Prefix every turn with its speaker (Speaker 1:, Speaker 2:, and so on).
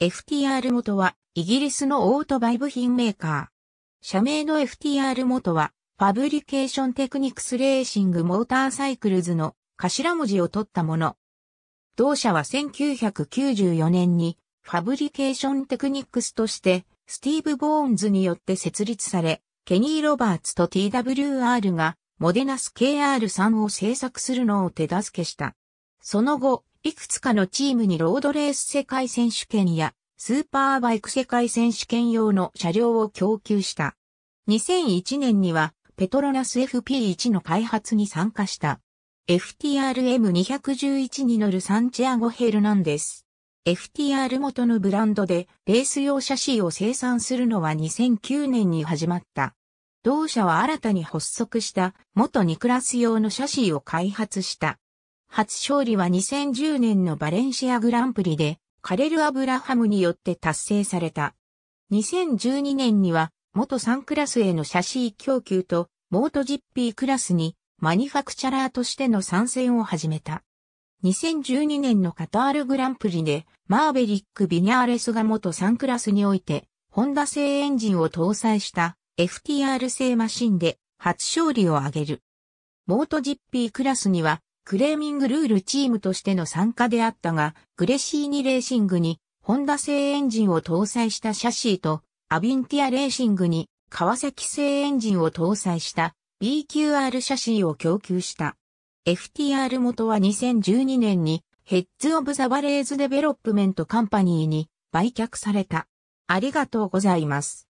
Speaker 1: FTR 元は、イギリスのオートバイ部品メーカー。社名の FTR 元は、ファブリケーションテクニクスレーシングモーターサイクルズの頭文字を取ったもの。同社は1994年に、ファブリケーションテクニクスとして、スティーブ・ボーンズによって設立され、ケニー・ロバーツと TWR が、モデナス KR3 を製作するのを手助けした。その後、いくつかのチームにロードレース世界選手権やスーパーバイク世界選手権用の車両を供給した。2001年にはペトロナス FP1 の開発に参加した。FTRM211 に乗るサンチアゴ・ヘルナンデス。FTR 元のブランドでレース用車ーを生産するのは2009年に始まった。同社は新たに発足した元ニクラス用のシャシーを開発した。初勝利は2010年のバレンシアグランプリで、カレル・アブラハムによって達成された。2012年には、元3クラスへの写真供給と、モート GP クラスに、マニファクチャラーとしての参戦を始めた。2012年のカタールグランプリで、マーベリック・ビニャーレスが元3クラスにおいて、ホンダ製エンジンを搭載した FTR 製マシンで初勝利を挙げる。モート GP クラスにはクレーミングルールチームとしての参加であったが、グレシーニレーシングに、ホンダ製エンジンを搭載したシャシーと、アビンティアレーシングに、川崎製エンジンを搭載した BQR シャシーを供給した。FTR 元は2012年に、ヘッズ・オブ・ザ・バレーズ・デベロップメント・カンパニーに売却された。ありがとうございます。